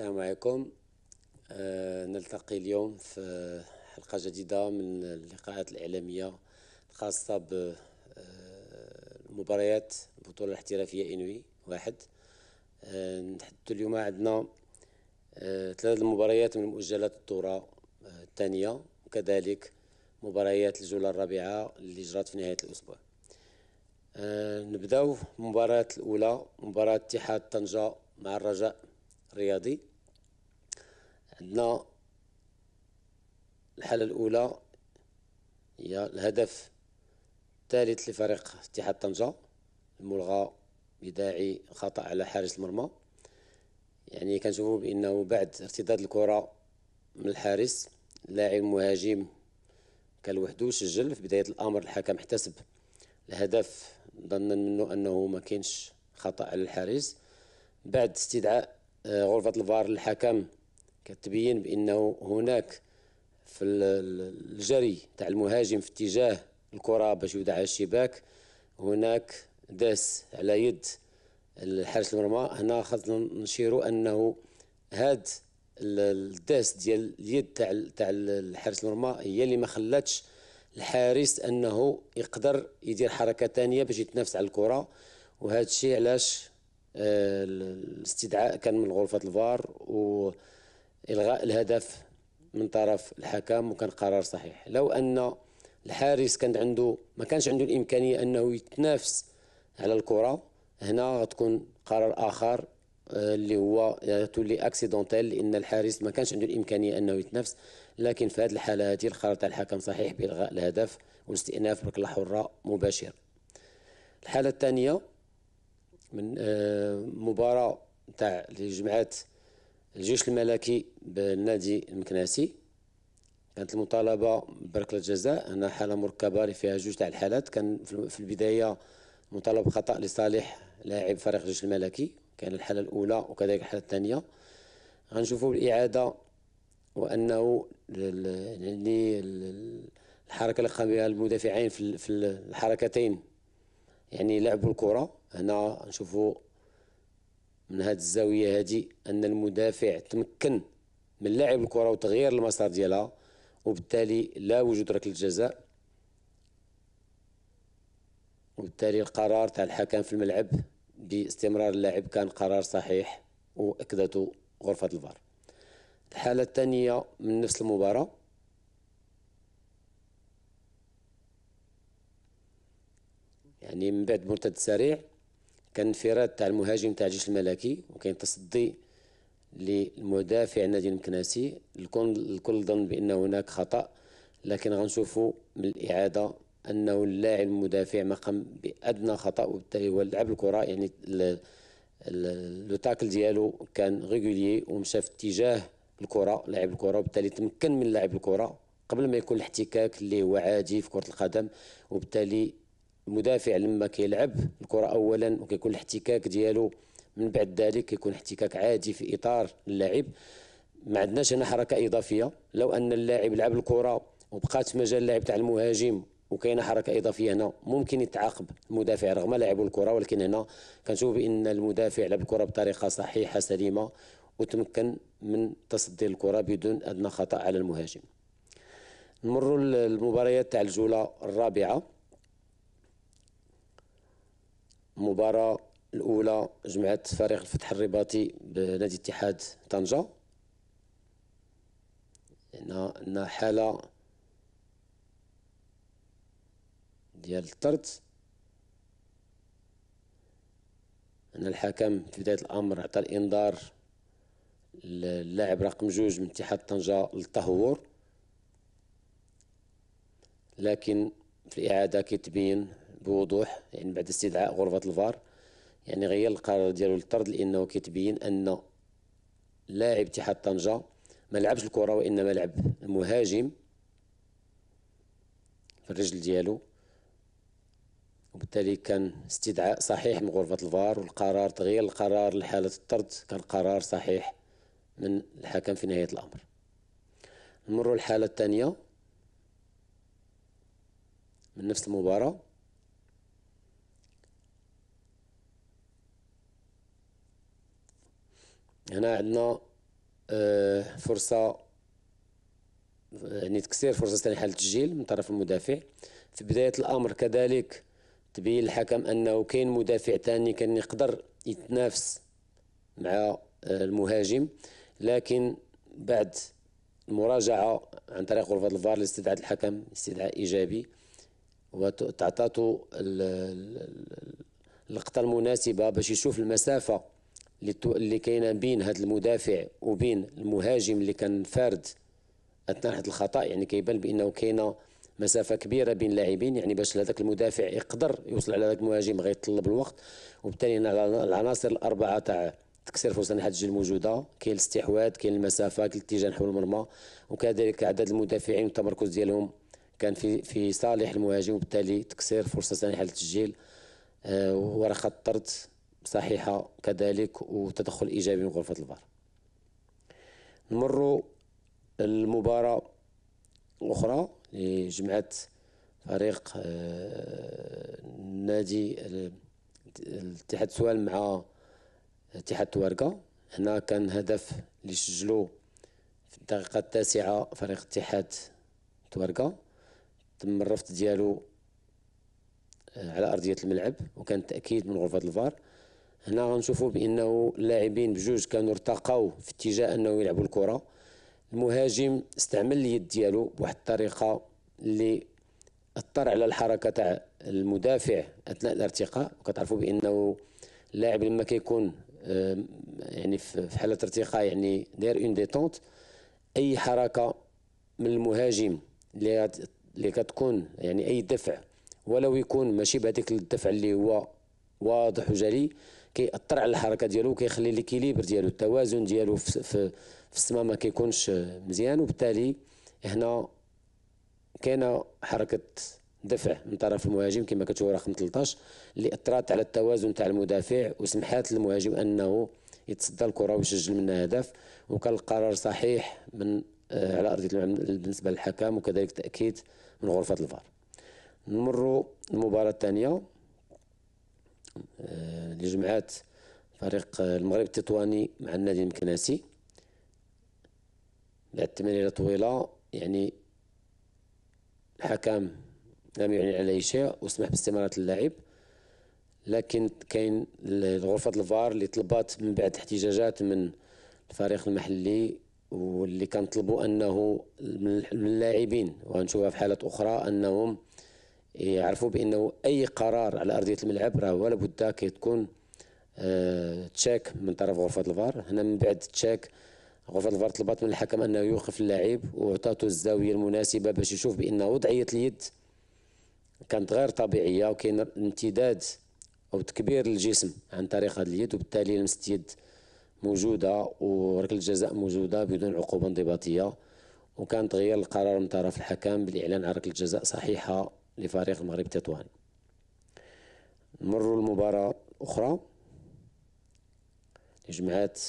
السلام عليكم أه نلتقي اليوم في حلقة جديدة من اللقاءات الإعلامية الخاصة بمباريات آه، البطولة الاحترافية إنوي واحد أه نتحدث اليوم عندنا أه ثلاثة المباريات من مؤجلات الدورة آه، الثانية وكذلك مباريات الجولة الرابعة اللي جرات في نهاية الأسبوع آه، نبداو مباراة الأولى مباراة اتحاد طنجة مع الرجاء رياضي عندنا الحالة الأولى هي الهدف الثالث لفريق اتحاد طنجة الملغى بداعي خطأ على حارس المرمى يعني كنشوفوا بأنه بعد ارتداد الكرة من الحارس اللاعب المهاجم كان وحده سجل في بداية الأمر الحكم احتسب الهدف ظنا منه أنه ما كاينش خطأ على الحارس بعد استدعاء غرفة الفار للحكم كتبين بأنه هناك في الجري تاع المهاجم في اتجاه الكرة باش يودعها الشباك هناك داس على يد الحارس المرمى هنا خاصنا نشيروا انه هاد الداس ديال اليد تاع تاع الحارس المرمى هي اللي ما خلاتش الحارس انه يقدر يدير حركه ثانيه باش يتنافس على الكره وهذا الشيء علاش الاستدعاء كان من غرفة الفار وإلغاء الهدف من طرف الحكم وكان قرار صحيح لو أن الحارس كان عنده ما كانش عنده الإمكانية أنه يتنافس على الكرة هنا غتكون قرار آخر آه، اللي هو تولي اكسيدونتيل لان الحارس ما كانش عنده الامكانيه انه يتنافس لكن في هذه الحاله هذه القرار تاع الحكم صحيح بالغاء الهدف والاستئناف بركله حره مباشره الحاله الثانيه من آه، مباراه تاع جمعات الجيش الملكي بالنادي المكناسي كانت المطالبه بركله جزاء هنا حاله مركبه اللي فيها جوج تاع الحالات كان في البدايه مطالب خطا لصالح لاعب فريق الجيش الملكي كان الحاله الاولى وكذلك الحاله الثانيه غنشوفوا بالاعاده وانه يعني الحركه اللي قام بها المدافعين في الحركتين يعني لعبوا الكره هنا نشوفوا من هذه الزاويه هذه ان المدافع تمكن من لعب الكره وتغيير المسار ديالها وبالتالي لا وجود ركله جزاء وبالتالي القرار تاع الحكم في الملعب باستمرار اللاعب كان قرار صحيح واكدته غرفه الفار الحاله الثانيه من نفس المباراه يعني من بعد مرتد سريع كان انفراد تاع المهاجم تاع الجيش الملكي وكاين تصدي للمدافع نادي المكناسي الكل الكل ظن بان هناك خطا لكن غنشوفوا من الاعاده انه اللاعب المدافع ما قام بادنى خطا وبالتالي هو لعب الكره يعني لو تاكل ديالو كان ريغولي ومشى في اتجاه الكره لاعب الكره وبالتالي تمكن من لعب الكره قبل ما يكون الاحتكاك اللي هو عادي في كره القدم وبالتالي المدافع لما كيلعب الكره اولا وكيكون الاحتكاك ديالو من بعد ذلك كيكون احتكاك عادي في اطار اللاعب ما عندناش هنا حركه اضافيه لو ان اللاعب لعب الكره وبقات في مجال اللاعب تاع المهاجم وكاينه حركه اضافيه هنا ممكن يتعاقب المدافع رغم لعبوا الكره ولكن هنا كنشوف بان المدافع لعب الكره بطريقه صحيحه سليمه وتمكن من تصدي الكره بدون ادنى خطا على المهاجم نمر للمباريات تاع الجوله الرابعه المباراة الأولى جمعت فريق الفتح الرباطي بنادي اتحاد طنجة هنا عندنا حالة ديال الطرد أن الحكم في بداية الأمر عطى الإنذار للاعب رقم جوج من اتحاد طنجة للتهور لكن في الإعادة كيتبين بوضوح يعني بعد استدعاء غرفه الفار يعني غير القرار ديالو للطرد لانه كتبين ان لاعب اتحاد طنجه ما لعبش الكره وانما لعب المهاجم في الرجل ديالو وبالتالي كان استدعاء صحيح من غرفه الفار والقرار تغيير القرار لحاله الطرد كان قرار صحيح من الحكم في نهايه الامر نمر الحاله الثانيه من نفس المباراه هنا عندنا آه، فرصة يعني تكسير فرصة ثاني حال التسجيل من طرف المدافع في بداية الأمر كذلك تبين الحكم أنه كاين مدافع ثاني كان يقدر يتنافس مع آه، المهاجم لكن بعد المراجعة عن طريق غرفة الفار لاستدعاء الحكم استدعاء إيجابي وتعطاته اللقطة المناسبة باش يشوف المسافة اللي كاينه بين هذا المدافع وبين المهاجم اللي كان فارد اثناء هذا الخطا يعني كيبان بانه كاينه مسافه كبيره بين اللاعبين يعني باش هذاك المدافع يقدر يوصل على هذاك المهاجم غيطلب الوقت وبالتالي هنا العناصر الاربعه تاع تكسير فرصه ناحيه الجهه الموجوده كاين الاستحواذ كاين المسافه كاين الاتجاه نحو المرمى وكذلك عدد المدافعين والتمركز ديالهم كان في في صالح المهاجم وبالتالي تكسير فرصه ناحيه التسجيل آه، ورقه خطرت صحيحه كذلك وتدخل ايجابي من غرفه الفار نمروا المباراه اخرى لجمعة فريق آه، نادي الاتحاد سوال مع اتحاد توركا هنا كان هدف اللي سجلو في الدقيقة التاسعة فريق اتحاد توركا تم الرفض ديالو آه، على أرضية الملعب وكان تأكيد من غرفة الفار هنا غنشوفوا بانه اللاعبين بجوج كانوا ارتقاو في اتجاه انه يلعبوا الكره المهاجم استعمل اليد ديالو بواحد الطريقه اللي اضطر على الحركه تاع المدافع اثناء الارتقاء وكتعرفوا بانه اللاعب لما كيكون يعني في حاله ارتقاء يعني داير اون ديتونت اي حركه من المهاجم اللي اللي كتكون يعني اي دفع ولو يكون ماشي بهذيك الدفع اللي هو واضح وجلي كيأثر على الحركه ديالو وكيخلي ليكيليبر ديالو التوازن ديالو في, في, السما ما كيكونش مزيان وبالتالي هنا كاينه حركه دفع من طرف المهاجم كما كتشوف رقم 13 اللي اثرت على التوازن تاع المدافع وسمحات للمهاجم انه يتصدى الكره ويسجل منها هدف وكان القرار صحيح من آه، على ارضيه الملعب بالنسبه للحكم وكذلك تاكيد من غرفه الفار نمروا المباراه الثانيه اللي آه، جمعات فريق المغرب التطواني مع النادي المكناسي بعد تمريره طويله يعني الحكم لم يعلن على اي شيء وسمح باستماره اللاعب لكن كاين غرفه الفار اللي طلبات من بعد احتجاجات من الفريق المحلي واللي كان طلبوا انه من اللاعبين وغنشوفها في حالات اخرى انهم يعرفوا بانه اي قرار على ارضيه الملعب راه ولا بد كتكون أه تشاك من طرف غرفه الفار هنا من بعد تشاك غرفه الفار طلبت من الحكم انه يوقف اللاعب واعطاته الزاويه المناسبه باش يشوف بان وضعيه اليد كانت غير طبيعيه وكاين امتداد او تكبير الجسم عن طريق هذه اليد وبالتالي لمست يد موجوده وركله الجزاء موجوده بدون عقوبه انضباطيه وكانت غير القرار من طرف الحكم بالاعلان عن ركله جزاء صحيحه لفريق المغرب تطوان نمر المباراة الأخرى جمعات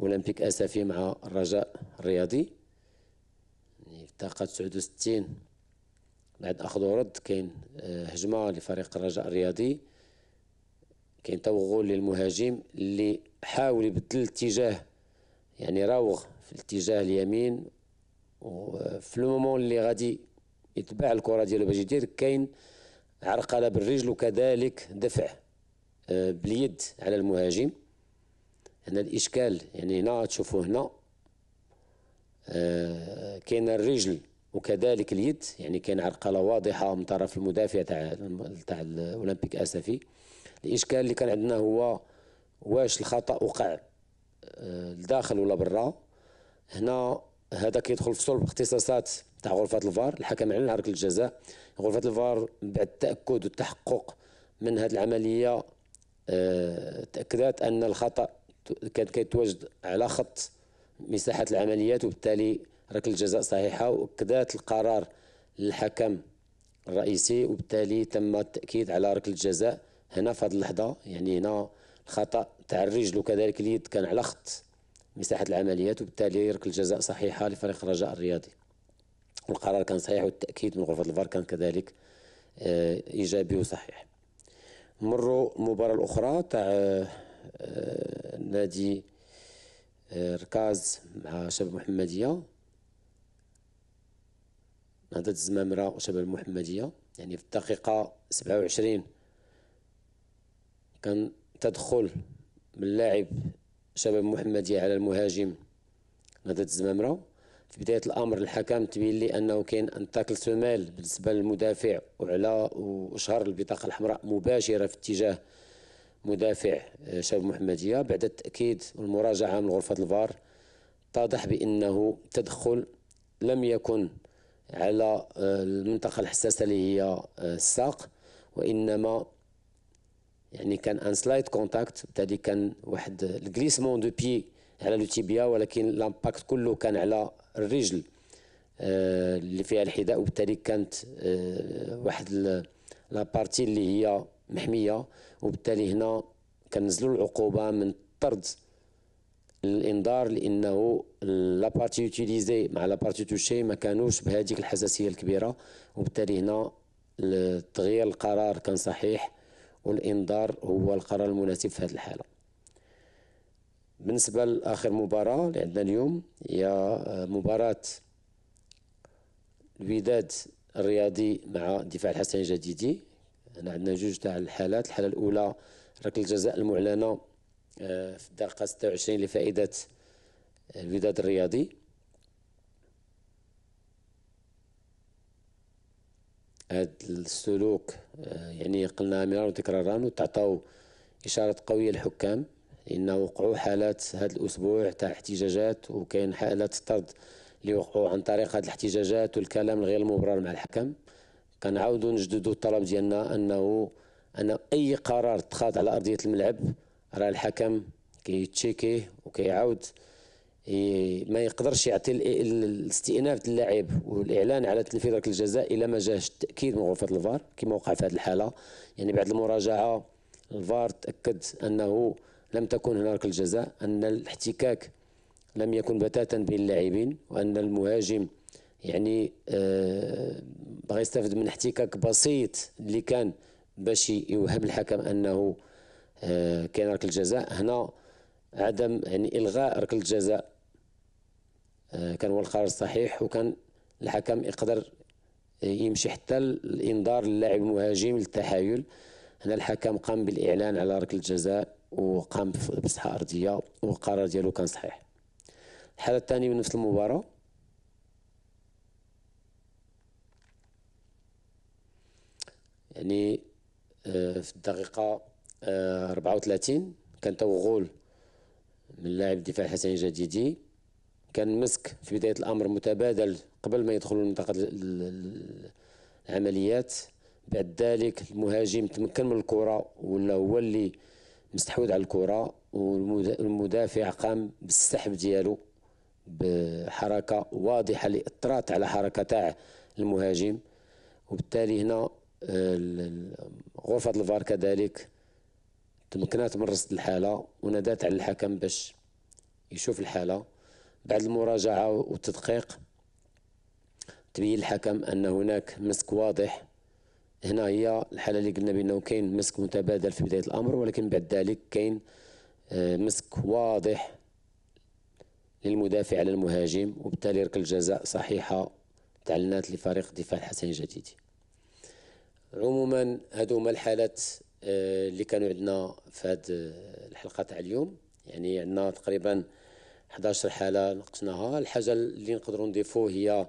أولمبيك أسفي مع الرجاء الرياضي الطاقة 69 بعد أخذ ورد كاين آه، هجمة لفريق الرجاء الرياضي كاين توغل للمهاجم اللي حاول يبدل الاتجاه يعني راوغ في الاتجاه اليمين وفي آه، المومون اللي غادي يتباع الكره ديالو باش يدير كاين عرقله بالرجل وكذلك دفع آه، باليد على المهاجم هنا الاشكال يعني هنا تشوفوا هنا آه، كاين الرجل وكذلك اليد يعني كاين عرقله واضحه من طرف المدافع تاع تاع الاولمبيك اسفي الاشكال اللي كان عندنا هو واش الخطا وقع آه، لداخل ولا برا هنا هذا كيدخل في صلب اختصاصات تاع غرفه الفار الحكم اعلن ركله الجزاء غرفه الفار بعد التاكد والتحقق من هذه العمليه آه، تاكدت ان الخطا كان كيتواجد على خط مساحه العمليات وبالتالي ركله الجزاء صحيحه واكدت القرار للحكم الرئيسي وبالتالي تم التاكيد على ركله الجزاء هنا في هذه اللحظه يعني هنا الخطا تاع الرجل وكذلك اليد كان على خط مساحه العمليات وبالتالي ركله الجزاء صحيحه لفريق الرجاء الرياضي القرار كان صحيح والتأكيد من غرفة الفار كان كذلك آه، إيجابي وصحيح مروا المباراة الأخرى تاع آه، آه، نادي ركاز مع شباب المحمدية نهضة الزمامرة وشباب المحمدية يعني في الدقيقة 27 كان تدخل من لاعب شباب المحمديه على المهاجم نهضة الزمامرة في بدايه الامر الحكم تبين لي انه كاين تاكل سومال بالنسبه للمدافع وعلى وشهر البطاقه الحمراء مباشره في اتجاه مدافع آه، شاب محمديه بعد التاكيد والمراجعه من غرفه الفار اتضح بانه تدخل لم يكن على آه، المنطقه الحساسه اللي هي آه، الساق وانما يعني كان ان سلايد كونتاكت بالتالي كان واحد الكليسمون دو بي على لو تيبيا ولكن لامباكت كله كان على الرجل آه، اللي فيها الحذاء وبالتالي كانت آه، واحد لابارتي اللي هي محميه وبالتالي هنا كنزلوا العقوبه من طرد الانذار لانه لابارتي يوتيليزي مع لابارتي توشي ما كانوش بهذيك الحساسيه الكبيره وبالتالي هنا تغيير القرار كان صحيح والانذار هو القرار المناسب في هذه الحاله بالنسبة لآخر مباراة اللي عندنا اليوم هي آه، مباراة الوداد الرياضي مع دفاع الحسن الجديدي هنا عندنا جوج تاع الحالات الحالة الأولى ركلة الجزاء المعلنة آه، في الدقيقة 26 لفائدة آه، الوداد الرياضي هذا السلوك يعني قلنا مرارا وتكرارا وتعطاو إشارة قوية للحكام لأنه وقعوا حالات هذا الأسبوع تاع احتجاجات وكاين حالات طرد اللي وقعوا عن طريق هذه الاحتجاجات والكلام الغير مبرر مع الحكم كنعاودوا نجددوا الطلب ديالنا أنه أن أي قرار اتخذ على أرضية الملعب راه الحكم كيتشيكيه وكيعاود ما يقدرش يعطي الاستئناف اللاعب والاعلان على تنفيذ ركله الجزاء الا ما جاش التاكيد من غرفه الفار كما وقع في هذه الحاله يعني بعد المراجعه الفار تاكد انه لم تكن هناك الجزاء أن الاحتكاك لم يكن بتاتا بين اللاعبين وأن المهاجم يعني آه، بغى يستفد من احتكاك بسيط اللي كان باش يوهب الحكم أنه آه، كاين ركله الجزاء هنا عدم يعني إلغاء ركله الجزاء آه، كان هو القرار الصحيح وكان الحكم يقدر يمشي حتى الانذار للاعب المهاجم للتحايل هنا الحكم قام بالاعلان على ركله الجزاء وقام بصحة أرضية والقرار ديالو كان صحيح الحالة الثانية من نفس المباراة يعني آه، في الدقيقة 34 آه، كان توغول من لاعب الدفاع حسين جديدي كان مسك في بداية الأمر متبادل قبل ما يدخلوا منطقة العمليات بعد ذلك المهاجم تمكن من الكرة ولا هو اللي مستحوذ على الكره والمدافع قام بالسحب ديالو بحركه واضحه اللي اثرت على حركه تاع المهاجم وبالتالي هنا آه، غرفه الفار كذلك تمكنات من رصد الحاله وندات على الحكم باش يشوف الحاله بعد المراجعه والتدقيق تبين الحكم ان هناك مسك واضح هنا هي الحاله اللي قلنا بانه كاين مسك متبادل في بدايه الامر ولكن بعد ذلك كاين آه، مسك واضح للمدافع على المهاجم وبالتالي ركله جزاء صحيحه تعلنات لفريق دفاع الحسن الجديدي عموما هادو هما الحالات آه، اللي كانوا عندنا في هاد آه، الحلقه تاع اليوم يعني عندنا تقريبا 11 حاله نقصناها الحاجه اللي نقدروا نضيفو هي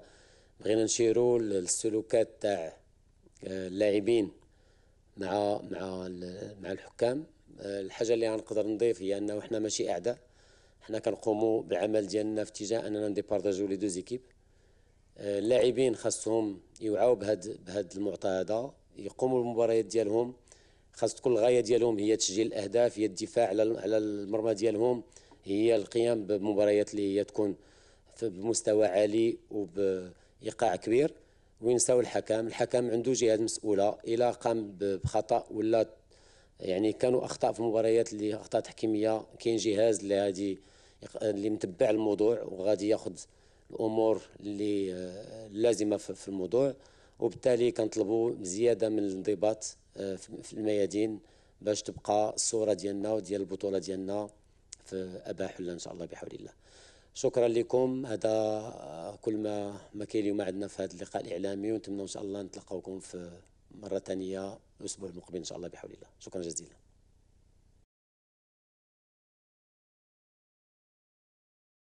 بغينا نشيروا للسلوكات تاع اللاعبين مع مع مع الحكام الحاجه اللي غنقدر نضيف هي انه حنا ماشي اعداء حنا كنقوموا بالعمل ديالنا في اتجاه اننا نديبارطاجيو لي دوزيكيب اللاعبين خاصهم يوعاو بهاد بهاد المعطى هذا يقوموا بالمباريات ديالهم خاص تكون الغايه ديالهم هي تسجيل الاهداف هي الدفاع على على المرمى ديالهم هي القيام بمباريات اللي هي تكون بمستوى عالي وبايقاع كبير وينساو الحكم الحكم عنده جهات مسؤوله الا قام بخطا ولا يعني كانوا اخطاء في المباريات اللي اخطاء تحكيميه كاين جهاز اللي غادي اللي متبع الموضوع وغادي ياخذ الامور اللي آه، اللازمه في الموضوع وبالتالي كنطلبوا زياده من الانضباط آه، في الميادين باش تبقى الصوره ديالنا وديال البطوله ديالنا في اباح الله ان شاء الله بحول الله شكرا لكم هذا كل ما ما كاين اليوم عندنا في هذا اللقاء الاعلامي ونتمنى ان شاء الله نتلقاوكم في مره ثانيه الاسبوع المقبل ان شاء الله بحول الله شكرا جزيلا